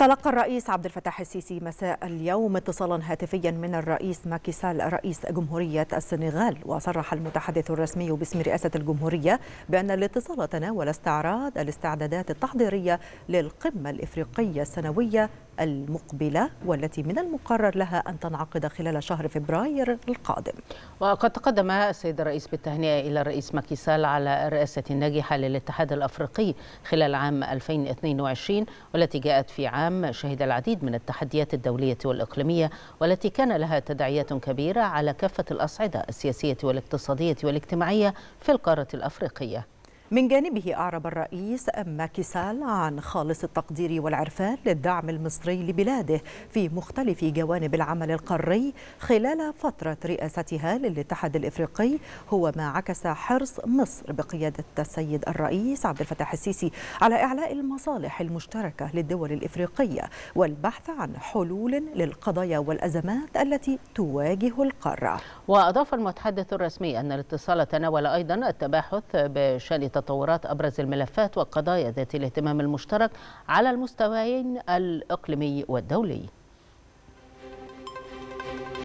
تلقى الرئيس عبد الفتاح السيسي مساء اليوم اتصالا هاتفيا من الرئيس ماكي سال رئيس جمهورية السنغال وصرح المتحدث الرسمي باسم رئاسة الجمهورية بأن الاتصال تناول استعراض الاستعدادات التحضيرية للقمة الإفريقية السنوية المقبلة والتي من المقرر لها أن تنعقد خلال شهر فبراير القادم وقد تقدم السيد الرئيس بالتهنئة إلى الرئيس ماكيسال على الرئاسة الناجحة للاتحاد الأفريقي خلال عام 2022 والتي جاءت في عام شهد العديد من التحديات الدولية والإقليمية والتي كان لها تداعيات كبيرة على كافة الأصعدة السياسية والاقتصادية والاجتماعية في القارة الأفريقية من جانبه أعرب الرئيس ماكيسال عن خالص التقدير والعرفان للدعم المصري لبلاده في مختلف جوانب العمل القاري خلال فترة رئاستها للاتحاد الإفريقي هو ما عكس حرص مصر بقيادة السيد الرئيس عبد الفتاح السيسي على إعلاء المصالح المشتركة للدول الإفريقية والبحث عن حلول للقضايا والأزمات التي تواجه القارة وأضاف المتحدث الرسمي أن الاتصال تناول أيضا التباحث بشأن تطورات أبرز الملفات والقضايا ذات الاهتمام المشترك على المستويين الإقليمي والدولي